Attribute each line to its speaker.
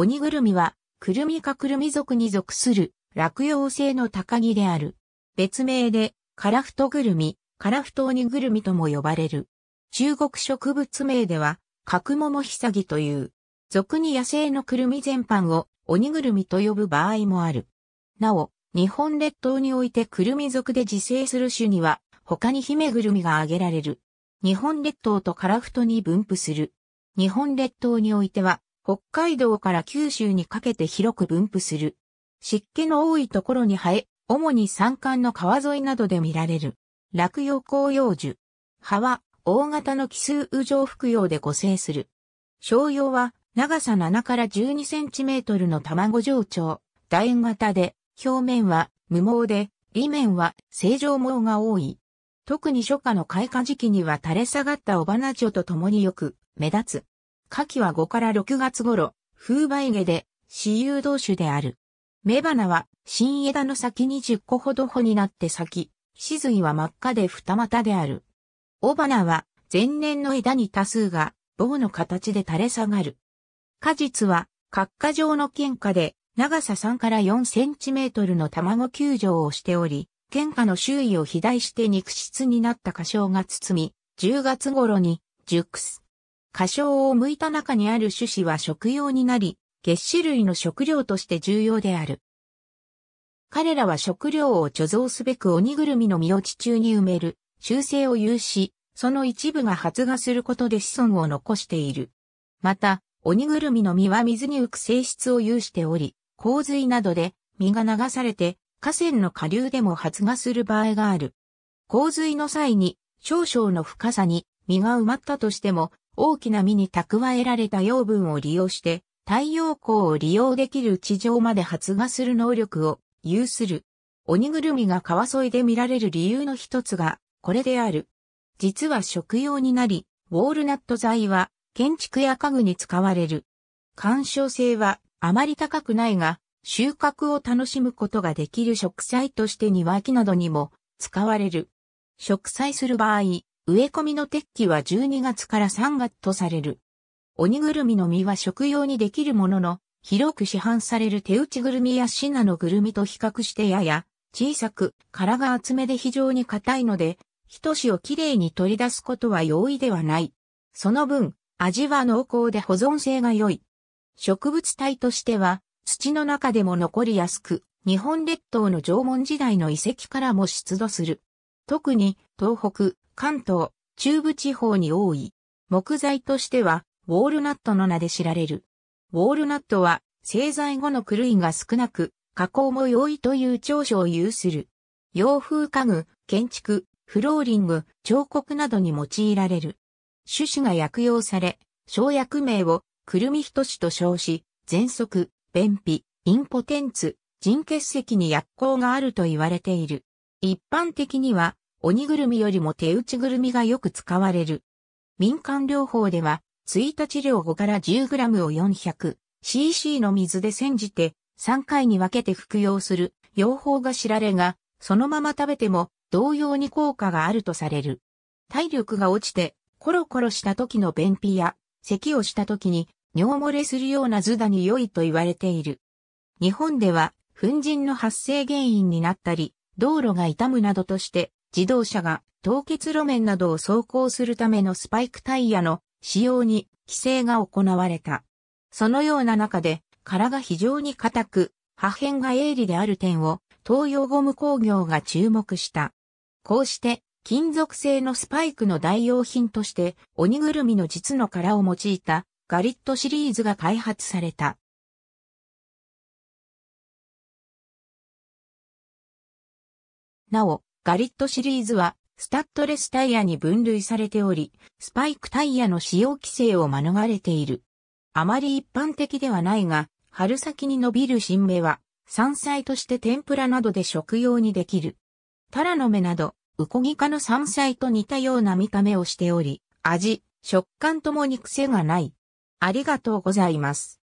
Speaker 1: 鬼ぐるみは、くるみかくるみ族に属する、落葉性の高木である。別名で、カラフトぐるみ、カラフト鬼ぐるみとも呼ばれる。中国植物名では、角桃ひさぎという、俗に野生のくるみ全般を鬼ぐるみと呼ぶ場合もある。なお、日本列島においてくるみ族で自生する種には、他に姫ぐるみが挙げられる。日本列島とカラフトに分布する。日本列島においては、北海道から九州にかけて広く分布する。湿気の多いところに生え、主に山間の川沿いなどで見られる。落葉紅葉樹。葉は大型の奇数羽状服用で固成する。小葉は長さ7から12センチメートルの卵状長、楕円型で、表面は無毛で、裏面は正常毛が多い。特に初夏の開花時期には垂れ下がった尾花状と共によく目立つ。夏季は5から6月頃、風梅下で、私有同種である。雌花は、新枝の先に10個ほど穂になって咲き、死髄は真っ赤で二股である。雄花は、前年の枝に多数が、棒の形で垂れ下がる。果実は、角下状の喧嘩で、長さ3から4センチメートルの卵球状をしており、喧嘩の周囲を肥大して肉質になった花椒が包み、10月頃に、熟す。過小を向いた中にある種子は食用になり、月種類の食料として重要である。彼らは食料を貯蔵すべく鬼ぐるみの実を地中に埋める、習性を有し、その一部が発芽することで子孫を残している。また、鬼ぐるみの実は水に浮く性質を有しており、洪水などで実が流されて河川の下流でも発芽する場合がある。洪水の際に少々の深さに実が埋まったとしても大きな実に蓄えられた養分を利用して、太陽光を利用できる地上まで発芽する能力を有する。鬼ぐるみが川沿いで見られる理由の一つが、これである。実は食用になり、ウォールナット材は建築や家具に使われる。干渉性はあまり高くないが、収穫を楽しむことができる植栽として庭木などにも使われる。植栽する場合、植え込みの撤去は12月から3月とされる。鬼ぐるみの実は食用にできるものの、広く市販される手打ちぐるみやシナのぐるみと比較してやや小さく殻が厚めで非常に硬いので、一しをきれいに取り出すことは容易ではない。その分、味は濃厚で保存性が良い。植物体としては、土の中でも残りやすく、日本列島の縄文時代の遺跡からも出土する。特に、東北、関東、中部地方に多い。木材としては、ウォールナットの名で知られる。ウォールナットは、製材後の狂いが少なく、加工も容易という長所を有する。洋風家具、建築、フローリング、彫刻などに用いられる。種子が薬用され、生薬名を、くるみひとしと称し、喘息、便秘、インポテンツ、腎血石に薬効があると言われている。一般的には、鬼ぐるみよりも手打ちぐるみがよく使われる。民間療法では、1日量5から 10g を 400cc の水で煎じて、3回に分けて服用する、用法が知られが、そのまま食べても同様に効果があるとされる。体力が落ちて、コロコロした時の便秘や、咳をした時に、尿漏れするような図だに良いと言われている。日本では、粉塵の発生原因になったり、道路が傷むなどとして、自動車が凍結路面などを走行するためのスパイクタイヤの使用に規制が行われた。そのような中で、殻が非常に硬く、破片が鋭利である点を東洋ゴム工業が注目した。こうして、金属製のスパイクの代用品として、鬼ぐるみの実の殻を用いたガリットシリーズが開発された。なお、ガリットシリーズは、スタッドレスタイヤに分類されており、スパイクタイヤの使用規制を免れている。あまり一般的ではないが、春先に伸びる新芽は、山菜として天ぷらなどで食用にできる。タラの芽など、ウコギ科の山菜と似たような見た目をしており、味、食感ともに癖がない。ありがとうございます。